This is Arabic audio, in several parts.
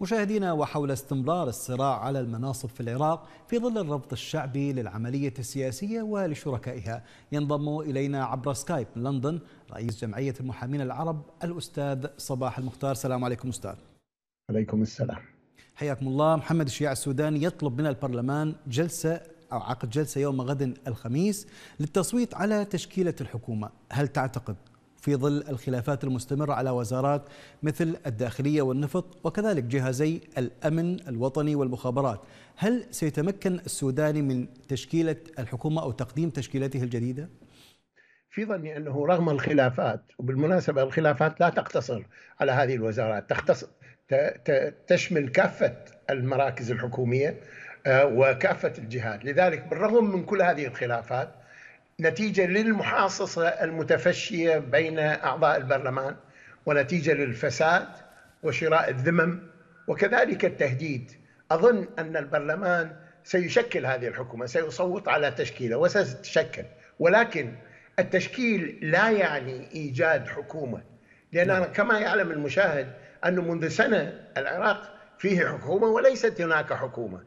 مشاهدينا وحول استمرار الصراع على المناصب في العراق في ظل الربط الشعبي للعملية السياسية ولشركائها ينضم إلينا عبر سكايب من لندن رئيس جمعية المحامين العرب الأستاذ صباح المختار السلام عليكم أستاذ عليكم السلام حياكم الله محمد الشيع السوداني يطلب من البرلمان جلسة أو عقد جلسة يوم غد الخميس للتصويت على تشكيلة الحكومة هل تعتقد في ظل الخلافات المستمرة على وزارات مثل الداخلية والنفط وكذلك جهازي الأمن الوطني والمخابرات هل سيتمكن السوداني من تشكيلة الحكومة أو تقديم تشكيلته الجديدة؟ في ظني أنه رغم الخلافات وبالمناسبة الخلافات لا تقتصر على هذه الوزارات تختصر تشمل كافة المراكز الحكومية آه، وكافة الجهات لذلك بالرغم من كل هذه الخلافات نتيجة للمحاصصة المتفشية بين أعضاء البرلمان ونتيجة للفساد وشراء الذمم وكذلك التهديد أظن أن البرلمان سيشكل هذه الحكومة سيصوت على تشكيله وستتشكل ولكن التشكيل لا يعني إيجاد حكومة لأن نعم. كما يعلم المشاهد أنه منذ سنة العراق فيه حكومة وليست هناك حكومة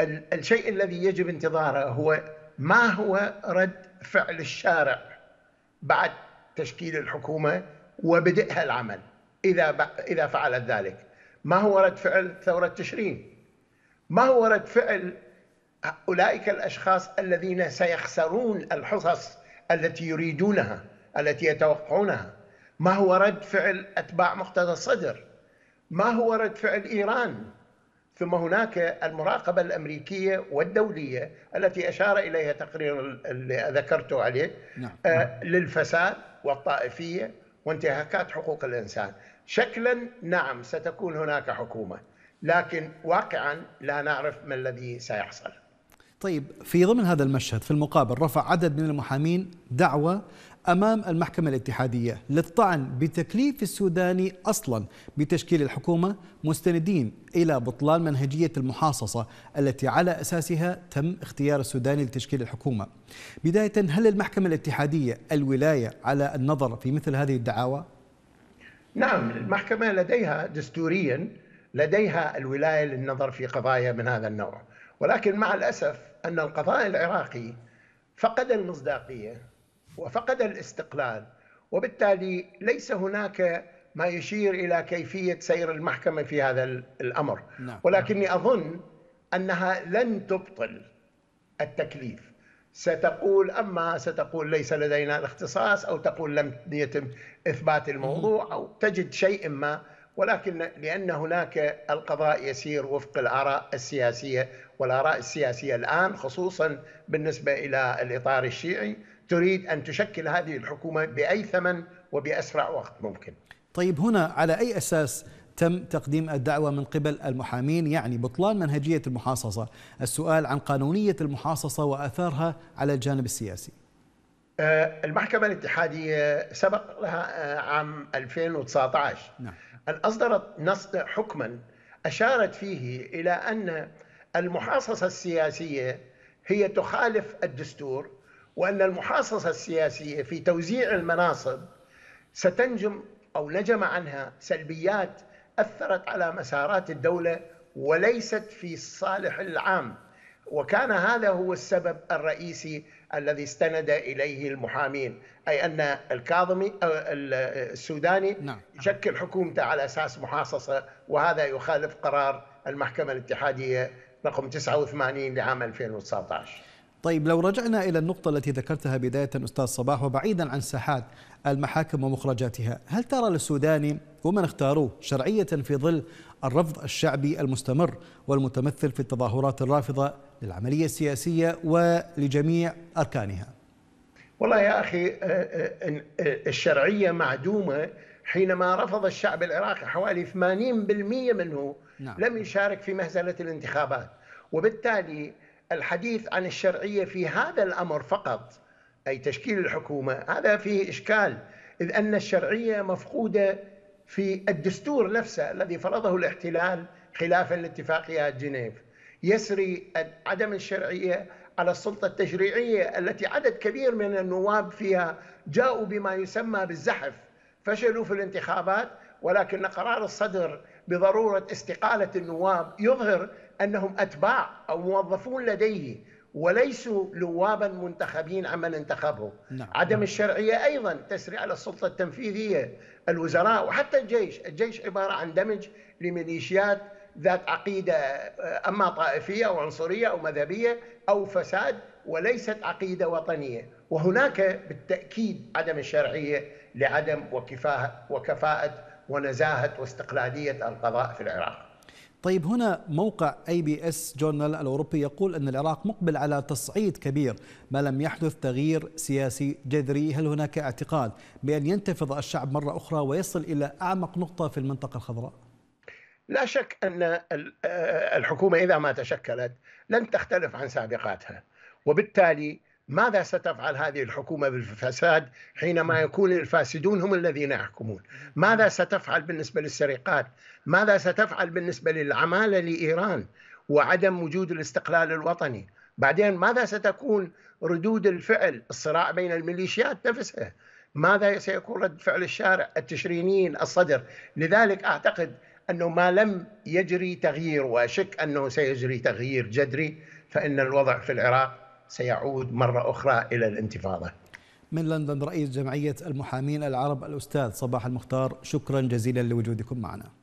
الشيء الذي يجب انتظاره هو ما هو رد فعل الشارع بعد تشكيل الحكومة وبدئها العمل إذا إذا فعلت ذلك ما هو رد فعل ثورة تشرين ما هو رد فعل أولئك الأشخاص الذين سيخسرون الحصص التي يريدونها التي يتوقعونها ما هو رد فعل أتباع مقتدى الصدر ما هو رد فعل إيران ثم هناك المراقبة الأمريكية والدولية التي أشار إليها تقرير اللي ذكرته عليه نعم،, آه، نعم. للفساد والطائفية وانتهاكات حقوق الإنسان شكلا نعم ستكون هناك حكومة لكن واقعا لا نعرف ما الذي سيحصل طيب في ضمن هذا المشهد في المقابل رفع عدد من المحامين دعوة أمام المحكمة الاتحادية للطعن بتكليف السوداني أصلا بتشكيل الحكومة مستندين إلى بطلان منهجية المحاصصة التي على أساسها تم اختيار السوداني لتشكيل الحكومة بداية هل المحكمة الاتحادية الولاية على النظر في مثل هذه الدعاوى؟ نعم المحكمة لديها دستوريا لديها الولاية للنظر في قضايا من هذا النوع ولكن مع الأسف أن القضاء العراقي فقد المصداقية وفقد الاستقلال وبالتالي ليس هناك ما يشير الى كيفيه سير المحكمه في هذا الامر نعم، نعم. ولكني اظن انها لن تبطل التكليف ستقول اما ستقول ليس لدينا الاختصاص او تقول لم يتم اثبات الموضوع او تجد شيء ما ولكن لأن هناك القضاء يسير وفق الآراء السياسية والآراء السياسية الآن خصوصا بالنسبة إلى الإطار الشيعي تريد أن تشكل هذه الحكومة بأي ثمن وبأسرع وقت ممكن طيب هنا على أي أساس تم تقديم الدعوة من قبل المحامين يعني بطلان منهجية المحاصصة السؤال عن قانونية المحاصصة وآثارها على الجانب السياسي آه، المحكمة الاتحادية سبق لها آه، عام 2019 نعم. أن أصدرت نص حكما أشارت فيه إلى أن المحاصصة السياسية هي تخالف الدستور وأن المحاصصة السياسية في توزيع المناصب ستنجم أو نجم عنها سلبيات أثرت على مسارات الدولة وليست في الصالح العام وكان هذا هو السبب الرئيسي الذي استند اليه المحامين اي ان الكاظمي السوداني نعم. يشكل حكومته على اساس محاصصه وهذا يخالف قرار المحكمه الاتحاديه رقم 89 لعام 2019 طيب لو رجعنا إلى النقطة التي ذكرتها بداية أستاذ صباح وبعيدا عن ساحات المحاكم ومخرجاتها هل ترى للسوداني ومن اختاروه شرعية في ظل الرفض الشعبي المستمر والمتمثل في التظاهرات الرافضة للعملية السياسية ولجميع أركانها والله يا أخي آه، آه، آه، الشرعية معدومة حينما رفض الشعب العراقي حوالي 80% منه نعم. لم يشارك في مهزلة الانتخابات وبالتالي الحديث عن الشرعية في هذا الأمر فقط أي تشكيل الحكومة هذا فيه إشكال إذ أن الشرعية مفقودة في الدستور نفسه الذي فرضه الاحتلال خلافا لاتفاقيات جنيف يسري عدم الشرعيه على السلطه التشريعيه التي عدد كبير من النواب فيها جاءوا بما يسمى بالزحف فشلوا في الانتخابات ولكن قرار الصدر بضروره استقاله النواب يظهر أنهم أتباع أو موظفون لديه وليسوا نوابا منتخبين عمن انتخبه نعم. نعم. عدم الشرعية أيضا تسري على السلطة التنفيذية الوزراء وحتى الجيش الجيش عبارة عن دمج لميليشيات ذات عقيدة آه، أما طائفية أو عنصرية أو مذهبية أو فساد وليست عقيدة وطنية وهناك بالتأكيد عدم الشرعية لعدم وكفاءة ونزاهة واستقلالية القضاء في العراق طيب هنا موقع اي بي اس جورنال الاوروبي يقول ان العراق مقبل على تصعيد كبير ما لم يحدث تغيير سياسي جذري، هل هناك اعتقاد بان ينتفض الشعب مره اخرى ويصل الى اعمق نقطه في المنطقه الخضراء؟ لا شك ان آه، الحكومه اذا ما تشكلت لن تختلف عن سابقاتها، وبالتالي ماذا ستفعل هذه الحكومة بالفساد حينما يكون الفاسدون هم الذين يحكمون ماذا ستفعل بالنسبة للسرقات ماذا ستفعل بالنسبة للعمالة لإيران وعدم وجود الاستقلال الوطني بعدين ماذا ستكون ردود الفعل الصراع بين الميليشيات نفسها ماذا سيكون رد فعل الشارع التشرينيين الصدر لذلك أعتقد أنه ما لم يجري تغيير وأشك أنه سيجري تغيير جذري فإن الوضع في العراق سيعود مرة أخرى إلى الانتفاضة من لندن رئيس جمعية المحامين العرب الأستاذ صباح المختار شكرا جزيلا لوجودكم معنا